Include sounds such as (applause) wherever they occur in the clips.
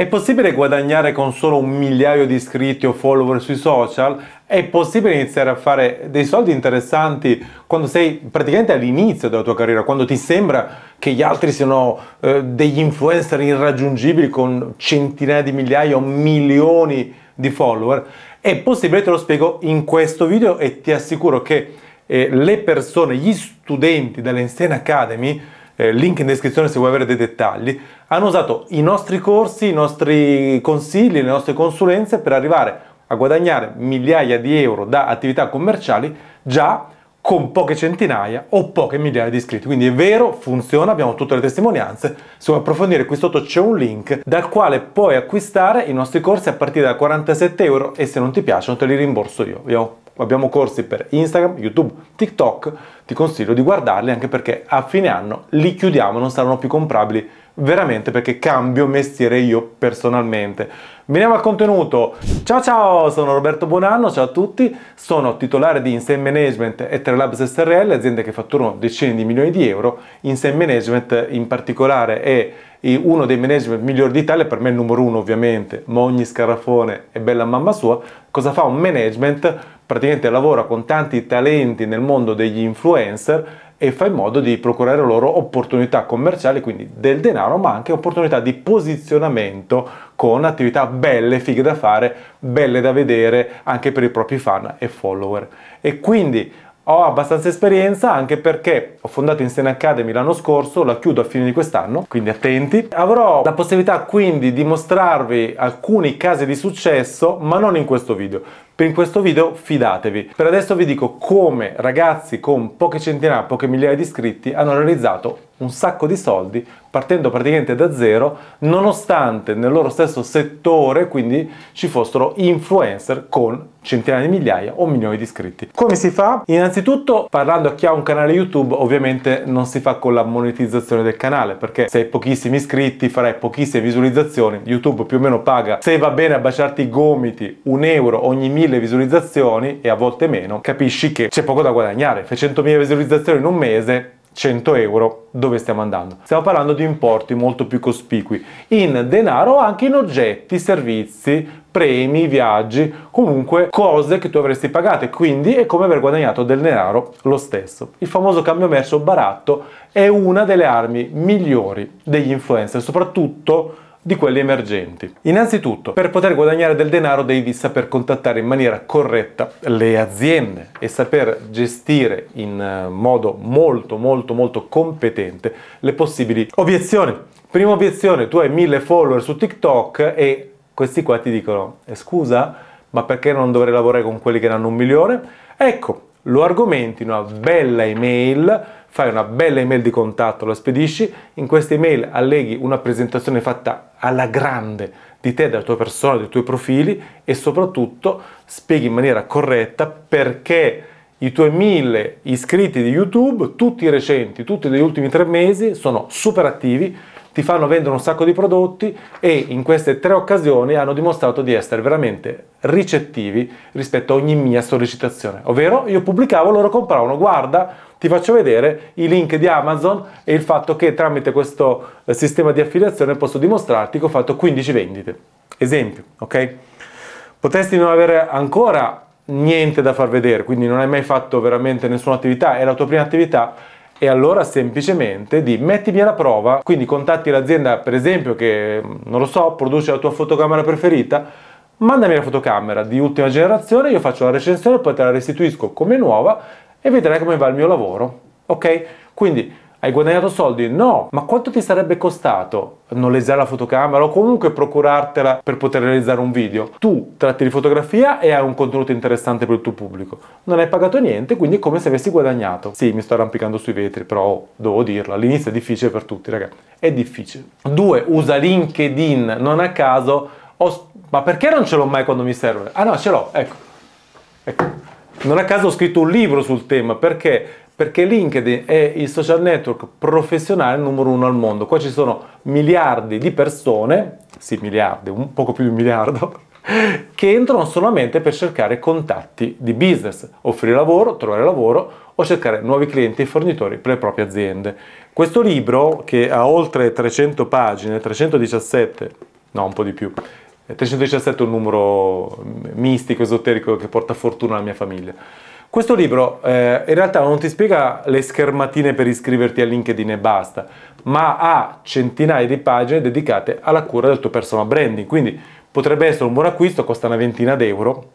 È possibile guadagnare con solo un migliaio di iscritti o follower sui social? È possibile iniziare a fare dei soldi interessanti quando sei praticamente all'inizio della tua carriera, quando ti sembra che gli altri siano eh, degli influencer irraggiungibili con centinaia di migliaia o milioni di follower? È possibile, te lo spiego in questo video e ti assicuro che eh, le persone, gli studenti dell'Einstein Academy, eh, link in descrizione se vuoi avere dei dettagli, hanno usato i nostri corsi, i nostri consigli, le nostre consulenze per arrivare a guadagnare migliaia di euro da attività commerciali già con poche centinaia o poche migliaia di iscritti. Quindi è vero, funziona, abbiamo tutte le testimonianze. Se vuoi approfondire qui sotto c'è un link dal quale puoi acquistare i nostri corsi a partire da 47 euro e se non ti piacciono te li rimborso io. Vediamo abbiamo corsi per Instagram, YouTube, TikTok, ti consiglio di guardarli anche perché a fine anno li chiudiamo, non saranno più comprabili veramente perché cambio mestiere io personalmente. Veniamo al contenuto. Ciao ciao, sono Roberto Buonanno, ciao a tutti. Sono titolare di Insane Management e Trelabs SRL, aziende che fatturano decine di milioni di euro. Insane Management in particolare è uno dei management migliori d'Italia, per me è il numero uno ovviamente, ma ogni scarafone è bella mamma sua. Cosa fa un management? praticamente lavora con tanti talenti nel mondo degli influencer e fa in modo di procurare loro opportunità commerciali, quindi del denaro, ma anche opportunità di posizionamento con attività belle, fighe da fare, belle da vedere anche per i propri fan e follower. E quindi ho abbastanza esperienza anche perché ho fondato Insane Academy l'anno scorso, la chiudo a fine di quest'anno, quindi attenti. Avrò la possibilità quindi di mostrarvi alcuni casi di successo, ma non in questo video. Per in questo video fidatevi. Per adesso vi dico come ragazzi con poche centinaia, poche migliaia di iscritti hanno realizzato un sacco di soldi partendo praticamente da zero nonostante nel loro stesso settore quindi ci fossero influencer con centinaia di migliaia o milioni di iscritti. Come si fa? Innanzitutto parlando a chi ha un canale YouTube ovviamente non si fa con la monetizzazione del canale perché se hai pochissimi iscritti farai pochissime visualizzazioni, YouTube più o meno paga se va bene a baciarti i gomiti un euro ogni mille 1000 visualizzazioni e a volte meno, capisci che c'è poco da guadagnare. Fai 100.000 visualizzazioni in un mese, 100 euro, dove stiamo andando? Stiamo parlando di importi molto più cospicui, in denaro anche in oggetti, servizi, premi, viaggi, comunque cose che tu avresti pagate, quindi è come aver guadagnato del denaro lo stesso. Il famoso cambio merce o baratto è una delle armi migliori degli influencer, soprattutto di quelli emergenti. Innanzitutto, per poter guadagnare del denaro devi saper contattare in maniera corretta le aziende e saper gestire in eh, modo molto molto molto competente le possibili obiezioni. Prima obiezione, tu hai mille follower su TikTok e questi qua ti dicono eh, scusa, ma perché non dovrei lavorare con quelli che ne hanno un milione? Ecco, lo argomenti in una bella email fai una bella email di contatto, la spedisci, in questa email alleghi una presentazione fatta alla grande di te, della tua persona, dei tuoi profili e soprattutto spieghi in maniera corretta perché i tuoi mille iscritti di YouTube, tutti recenti, tutti degli ultimi tre mesi, sono super attivi ti fanno vendere un sacco di prodotti e in queste tre occasioni hanno dimostrato di essere veramente ricettivi rispetto a ogni mia sollecitazione. Ovvero io pubblicavo, loro compravano, guarda, ti faccio vedere i link di Amazon e il fatto che tramite questo eh, sistema di affiliazione posso dimostrarti che ho fatto 15 vendite. Esempio, ok? Potresti non avere ancora niente da far vedere, quindi non hai mai fatto veramente nessuna attività, è la tua prima attività e allora semplicemente di mettimi alla prova, quindi contatti l'azienda per esempio che, non lo so, produce la tua fotocamera preferita, mandami la fotocamera di ultima generazione, io faccio la recensione, poi te la restituisco come nuova e vedrai come va il mio lavoro, ok? Quindi hai guadagnato soldi? No, ma quanto ti sarebbe costato noleggiare la fotocamera o comunque procurartela per poter realizzare un video? Tu tratti di fotografia e hai un contenuto interessante per il tuo pubblico. Non hai pagato niente, quindi è come se avessi guadagnato. Sì, mi sto arrampicando sui vetri, però oh, devo dirlo, all'inizio è difficile per tutti, ragazzi. È difficile. Due, Usa LinkedIn, non a caso. Ho... Ma perché non ce l'ho mai quando mi serve? Ah no, ce l'ho, ecco. ecco. Non a caso ho scritto un libro sul tema, perché? perché LinkedIn è il social network professionale numero uno al mondo. Qua ci sono miliardi di persone, sì miliardi, un poco più di un miliardo, (laughs) che entrano solamente per cercare contatti di business, offrire lavoro, trovare lavoro o cercare nuovi clienti e fornitori per le proprie aziende. Questo libro, che ha oltre 300 pagine, 317, no un po' di più, 317 è un numero mistico, esoterico che porta fortuna alla mia famiglia questo libro eh, in realtà non ti spiega le schermatine per iscriverti a LinkedIn e basta, ma ha centinaia di pagine dedicate alla cura del tuo personal branding, quindi potrebbe essere un buon acquisto, costa una ventina d'euro,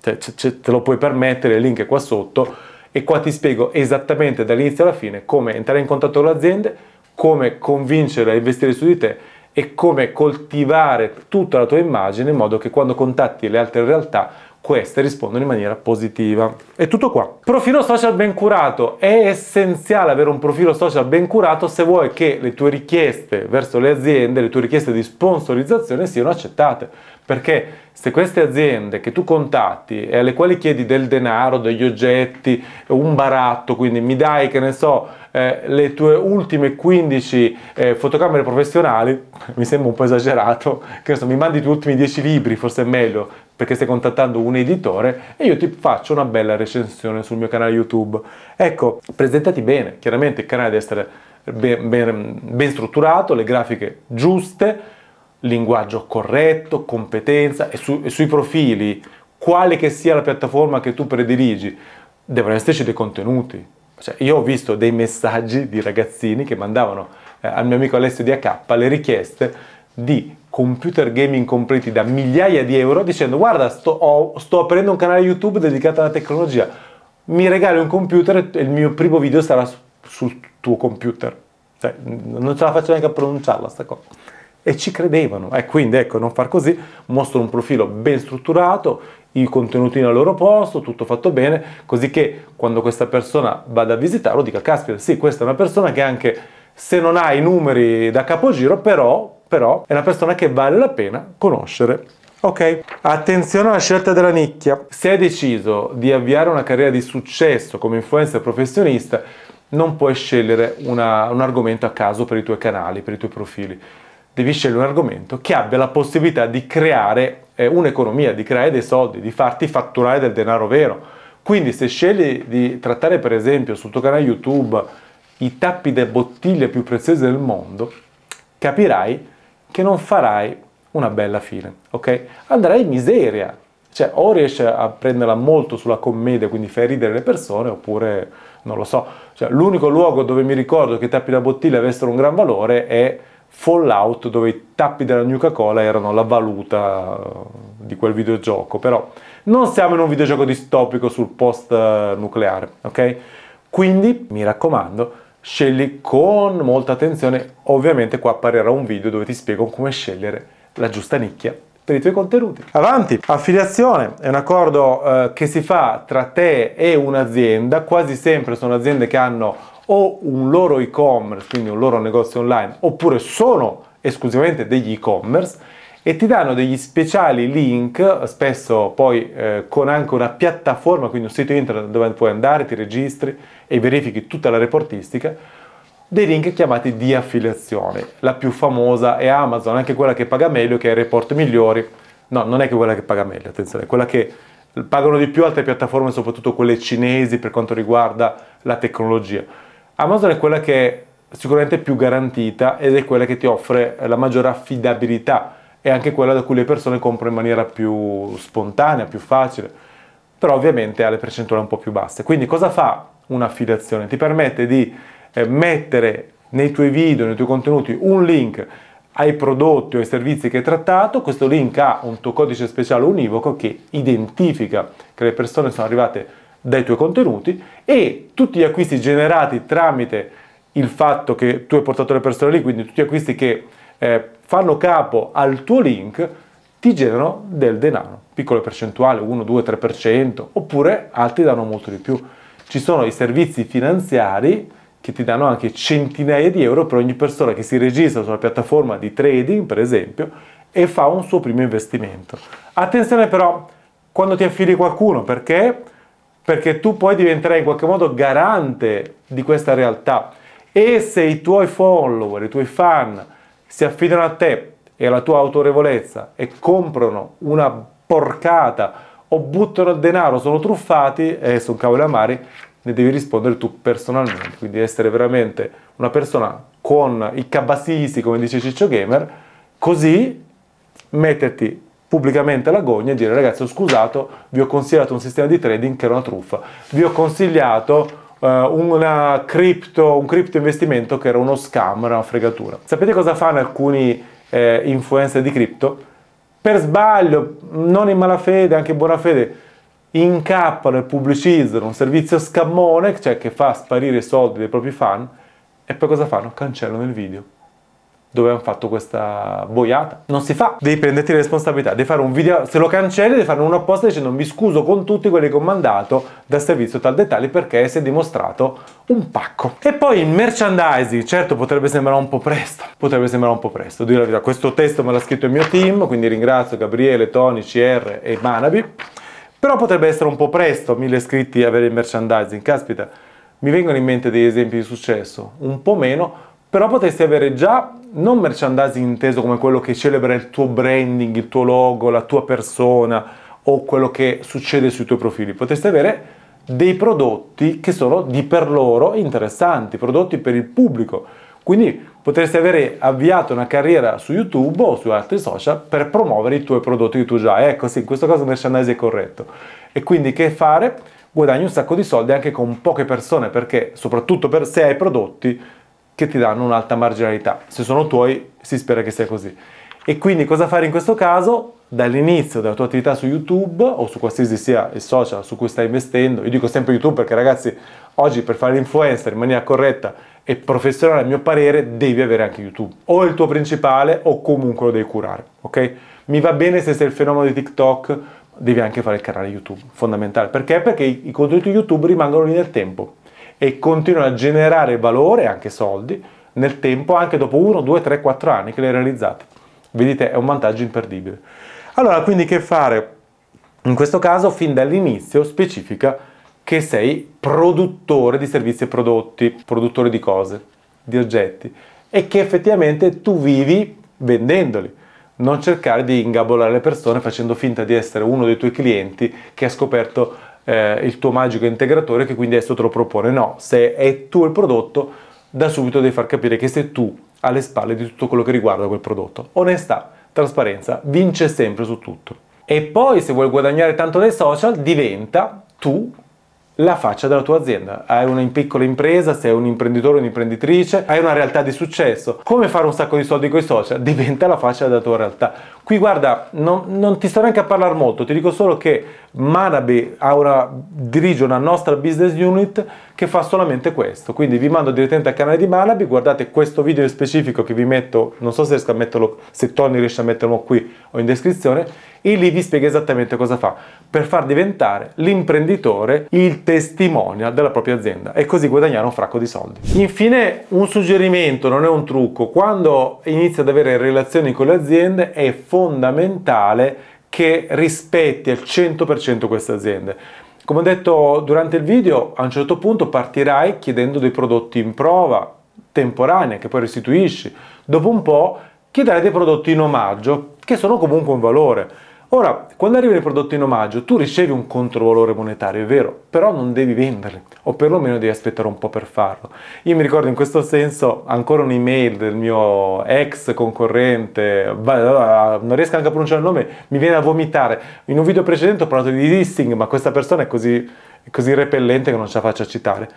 te, cioè, te lo puoi permettere, il link è qua sotto e qua ti spiego esattamente dall'inizio alla fine come entrare in contatto con le aziende, come convincere a investire su di te e come coltivare tutta la tua immagine in modo che quando contatti le altre realtà queste rispondono in maniera positiva. È tutto qua. Profilo social ben curato. È essenziale avere un profilo social ben curato se vuoi che le tue richieste verso le aziende, le tue richieste di sponsorizzazione siano accettate perché se queste aziende che tu contatti e alle quali chiedi del denaro, degli oggetti, un baratto, quindi mi dai, che ne so, eh, le tue ultime 15 eh, fotocamere professionali, (laughs) mi sembra un po' esagerato, che ne so, mi mandi i tuoi ultimi 10 libri, forse è meglio, perché stai contattando un editore e io ti faccio una bella recensione sul mio canale YouTube. Ecco, presentati bene, chiaramente il canale deve essere ben, ben, ben strutturato, le grafiche giuste, linguaggio corretto, competenza e, su, e sui profili, quale che sia la piattaforma che tu prediligi, devono esserci dei contenuti. Cioè, io ho visto dei messaggi di ragazzini che mandavano eh, al mio amico Alessio di AK le richieste di computer gaming completi da migliaia di euro dicendo guarda sto, ho, sto aprendo un canale YouTube dedicato alla tecnologia, mi regali un computer e il mio primo video sarà su, sul tuo computer. Cioè, non ce la faccio neanche a pronunciarla sta cosa e ci credevano. E quindi ecco, non far così, mostro un profilo ben strutturato, i contenuti al loro posto, tutto fatto bene, così che quando questa persona vada a visitarlo dica, caspita, sì, questa è una persona che anche se non ha i numeri da capogiro, però, però è una persona che vale la pena conoscere. Ok, attenzione alla scelta della nicchia. Se hai deciso di avviare una carriera di successo come influencer professionista, non puoi scegliere una, un argomento a caso per i tuoi canali, per i tuoi profili devi scegliere un argomento che abbia la possibilità di creare eh, un'economia, di creare dei soldi, di farti fatturare del denaro vero. Quindi se scegli di trattare per esempio sul tuo canale YouTube i tappi da bottiglia più preziosi del mondo, capirai che non farai una bella fine, ok? Andrai in miseria, cioè o riesci a prenderla molto sulla commedia, quindi fai ridere le persone, oppure non lo so. Cioè, l'unico luogo dove mi ricordo che i tappi da bottiglia avessero un gran valore è Fallout dove i tappi della Nuca Cola erano la valuta eh, di quel videogioco, però non siamo in un videogioco distopico sul post eh, nucleare, ok? Quindi mi raccomando, scegli con molta attenzione, ovviamente qua apparirà un video dove ti spiego come scegliere la giusta nicchia per i tuoi contenuti. Avanti, affiliazione è un accordo eh, che si fa tra te e un'azienda, quasi sempre sono aziende che hanno o un loro e-commerce, quindi un loro negozio online, oppure sono esclusivamente degli e-commerce e ti danno degli speciali link, spesso poi eh, con anche una piattaforma, quindi un sito internet dove puoi andare, ti registri e verifichi tutta la reportistica, dei link chiamati di affiliazione. La più famosa è Amazon, anche quella che paga meglio, che ha i report migliori. No, non è che quella che paga meglio, attenzione, quella che pagano di più altre piattaforme, soprattutto quelle cinesi per quanto riguarda la tecnologia Amazon è quella che è sicuramente più garantita ed è quella che ti offre la maggiore affidabilità e anche quella da cui le persone comprano in maniera più spontanea, più facile, però ovviamente ha le percentuali un po' più basse. Quindi cosa fa un'affidazione? Ti permette di eh, mettere nei tuoi video, nei tuoi contenuti un link ai prodotti o ai servizi che hai trattato, questo link ha un tuo codice speciale univoco che identifica che le persone sono arrivate dai tuoi contenuti e tutti gli acquisti generati tramite il fatto che tu hai portato le persone lì, quindi tutti gli acquisti che eh, fanno capo al tuo link, ti generano del denaro, piccole percentuali, 1, 2, 3%, oppure altri danno molto di più. Ci sono i servizi finanziari che ti danno anche centinaia di euro per ogni persona che si registra sulla piattaforma di trading, per esempio, e fa un suo primo investimento. Attenzione però quando ti affidi qualcuno perché perché tu poi diventerai in qualche modo garante di questa realtà. E se i tuoi follower, i tuoi fan si affidano a te e alla tua autorevolezza e comprano una porcata o buttano denaro, sono truffati e eh, sono cavoli amari, ne devi rispondere tu personalmente. Quindi essere veramente una persona con i cabasisi, come dice Ciccio Gamer, così metterti pubblicamente la gogna e dire ragazzi ho scusato, vi ho consigliato un sistema di trading che era una truffa, vi ho consigliato eh, crypto, un cripto investimento che era uno scam, era una fregatura. Sapete cosa fanno alcuni eh, influencer di cripto? Per sbaglio, non in malafede, anche in buona fede, incappano e pubblicizzano un servizio scammone, cioè che fa sparire i soldi dei propri fan, e poi cosa fanno? Cancellano il video dove hanno fatto questa boiata. Non si fa, devi prenderti le responsabilità, devi fare un video, se lo cancelli devi fare uno apposta dicendo mi scuso con tutti quelli che ho mandato dal servizio tal dettagli perché si è dimostrato un pacco. E poi il merchandising, certo potrebbe sembrare un po' presto, potrebbe sembrare un po' presto, dire la verità, questo testo me l'ha scritto il mio team, quindi ringrazio Gabriele, Tony, CR e Manabi, però potrebbe essere un po' presto mille iscritti avere il merchandising, caspita, mi vengono in mente degli esempi di successo, un po' meno, però potresti avere già non merchandising inteso come quello che celebra il tuo branding, il tuo logo, la tua persona o quello che succede sui tuoi profili, potresti avere dei prodotti che sono di per loro interessanti, prodotti per il pubblico. Quindi potresti avere avviato una carriera su YouTube o su altri social per promuovere i tuoi prodotti che tu già hai. Ecco sì, in questo caso il merchandising è corretto. E quindi che fare? Guadagni un sacco di soldi anche con poche persone perché soprattutto per, se hai prodotti che ti danno un'alta marginalità. Se sono tuoi, si spera che sia così. E quindi cosa fare in questo caso? Dall'inizio della tua attività su YouTube o su qualsiasi sia il social su cui stai investendo, io dico sempre YouTube perché ragazzi, oggi per fare l'influencer in maniera corretta e professionale, a mio parere, devi avere anche YouTube, o il tuo principale o comunque lo devi curare, ok? Mi va bene se sei il fenomeno di TikTok, devi anche fare il canale YouTube, fondamentale. Perché? Perché i, contenuti YouTube rimangono lì nel tempo e continuano a generare valore, anche soldi, nel tempo, anche dopo 1, 2, 3, 4 anni che le realizzate. Vedete, è un vantaggio imperdibile. Allora, quindi che fare? In questo caso, fin dall'inizio, specifica che sei produttore di servizi e prodotti, produttore di cose, di oggetti, e che effettivamente tu vivi vendendoli. Non cercare di ingabolare le persone facendo finta di essere uno dei tuoi clienti che ha scoperto eh, il tuo magico integratore che quindi adesso te lo propone. No, se è tuo il prodotto, da subito devi far capire che sei tu alle spalle di tutto quello che riguarda quel prodotto. Onestà, trasparenza, vince sempre su tutto. E poi se vuoi guadagnare tanto dai social, diventa tu la faccia della tua azienda. Hai una piccola impresa, sei un imprenditore, un'imprenditrice, hai una realtà di successo. Come fare un sacco di soldi con i social? (laughs) Diventa la faccia della tua realtà. Qui guarda, non, non ti sto neanche a parlare molto, ti dico solo che Manabe una, dirige una nostra business unit che fa solamente questo. Quindi vi mando direttamente al canale di Manabi, guardate questo video in specifico che vi metto, non so se riesco a metterlo, se Tony riesce a metterlo qui o in descrizione, e lì vi spiega esattamente cosa fa per far diventare l'imprenditore il testimonial della propria azienda e così guadagnare un fracco di soldi. Infine un suggerimento, non è un trucco, quando inizi ad avere relazioni con le aziende è fondamentale che rispetti al 100% queste aziende. Come ho detto durante il video, a un certo punto partirai chiedendo dei prodotti in prova, temporanea, che poi restituisci. Dopo un po' chiederai dei prodotti in omaggio, che sono comunque un valore. Ora, quando arrivano i prodotti in omaggio, tu ricevi un controvalore monetario, è vero, però non devi venderli, o perlomeno devi aspettare un po' per farlo. Io mi ricordo in questo senso ancora un'email del mio ex concorrente, non riesco anche a pronunciare il nome, mi viene a vomitare. In un video precedente ho parlato di listing, ma questa persona è così, è così repellente che non ce la faccio a citare,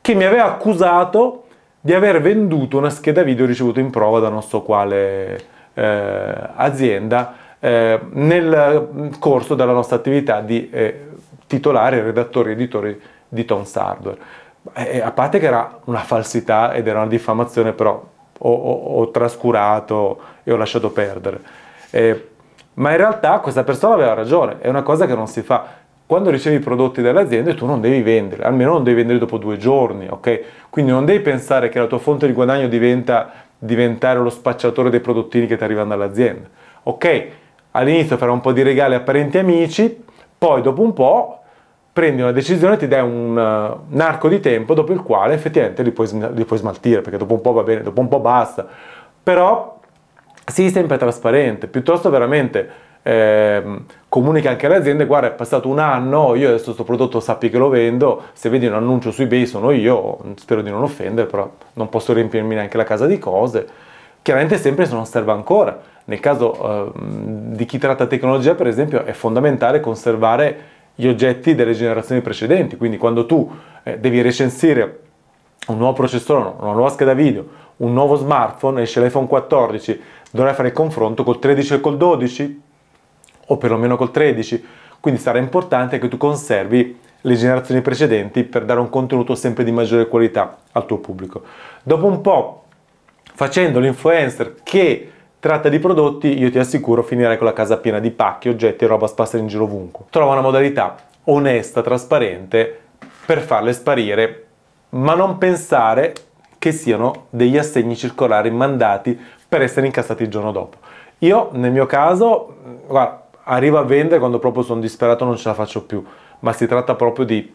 che mi aveva accusato di aver venduto una scheda video ricevuta in prova da non so quale eh, azienda eh, nel corso della nostra attività di eh, titolare, redattore, editore di Tom's Hardware. Eh, eh, a parte che era una falsità ed era una diffamazione, però ho, ho, ho trascurato e ho lasciato perdere. Eh, ma in realtà questa persona aveva ragione, è una cosa che non si fa quando ricevi i prodotti dalle aziende tu non devi vendere, almeno non devi vendere dopo due giorni, ok? Quindi non devi pensare che la tua fonte di guadagno diventa diventare lo spacciatore dei prodottini che ti arrivano dall'azienda. Ok, All'inizio farà un po' di regali a parenti e amici, poi dopo un po' prendi una decisione e ti dai un, uh, un, arco di tempo dopo il quale effettivamente li puoi, li puoi, smaltire, perché dopo un po' va bene, dopo un po' basta. Però sii sempre trasparente, piuttosto veramente eh, comunica anche alle aziende, guarda è passato un anno, io adesso questo prodotto sappi che lo vendo, se vedi un annuncio su eBay sono io, spero di non offendere, però non posso riempirmi neanche la casa di cose. Chiaramente sempre se non serve ancora, nel caso eh, di chi tratta tecnologia, per esempio, è fondamentale conservare gli oggetti delle generazioni precedenti, quindi quando tu eh, devi recensire un nuovo processore, una nuova scheda video, un nuovo smartphone, esce l'iPhone 14, dovrai fare il confronto col 13 e col 12 o perlomeno col 13, quindi sarà importante che tu conservi le generazioni precedenti per dare un contenuto sempre di maggiore qualità al tuo pubblico. Dopo un po', facendo l'influencer che tratta di prodotti, io ti assicuro finirai con la casa piena di pacchi, oggetti e roba sparsa in giro ovunque. Trova una modalità onesta, trasparente per farle sparire, ma non pensare che siano degli assegni circolari mandati per essere incassati il giorno dopo. Io nel mio caso, mm, guarda, arrivo a vendere quando proprio sono disperato non ce la faccio più, ma si tratta proprio di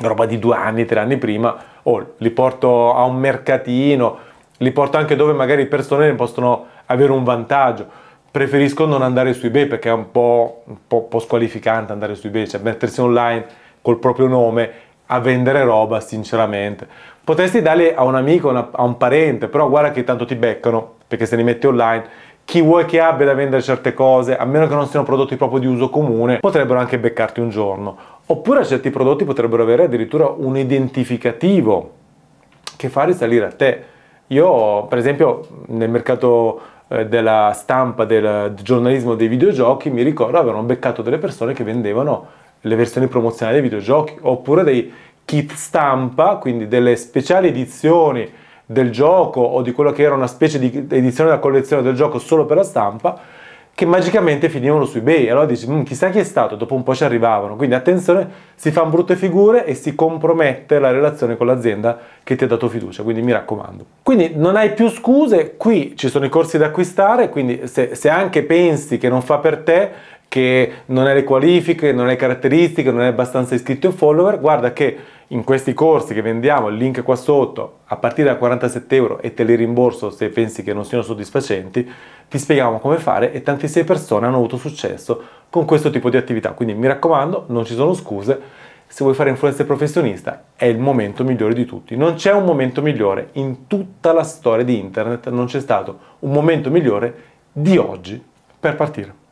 roba di due anni, tre anni prima, o oh, li porto a un mercatino, li porto anche dove magari persone ne possono avere un vantaggio. Preferisco non andare su eBay perché è un po', un po', po squalificante andare su eBay, cioè mettersi online col proprio nome a vendere roba, sinceramente. Potresti darle a un amico, una, a un parente, però guarda che tanto ti beccano, perché se li metti online, chi vuoi che abbia da vendere certe cose, a meno che non siano prodotti proprio di uso comune, potrebbero anche beccarti un giorno. Oppure certi prodotti potrebbero avere addirittura un identificativo che fa risalire a te. Io, per esempio, nel mercato eh, della stampa, del giornalismo dei videogiochi, mi ricordo avevano beccato delle persone che vendevano le versioni promozionali dei videogiochi, oppure dei kit stampa, quindi delle speciali edizioni del gioco o di quello che era una specie di edizione da collezione del gioco solo per la stampa, che magicamente finivano su eBay. Allora dici, mm, chissà chi è stato, dopo un po' ci arrivavano. Quindi attenzione, si fanno brutte figure e si compromette la relazione con l'azienda che ti ha dato fiducia, quindi mi raccomando. Quindi non hai più scuse, qui ci sono i corsi da acquistare, quindi se, se anche pensi che non fa per te, che non hai le qualifiche, non hai le caratteristiche, non hai abbastanza iscritti e follower, guarda che in questi corsi che vendiamo, il link qua sotto, a partire da 47 euro e te li rimborso se pensi che non siano soddisfacenti, ti spieghiamo come fare e tantissime persone hanno avuto successo con questo tipo di attività. Quindi mi raccomando, non ci sono scuse, se vuoi fare influencer professionista è il momento migliore di tutti. Non c'è un momento migliore in tutta la storia di internet, non c'è stato un momento migliore di oggi per partire.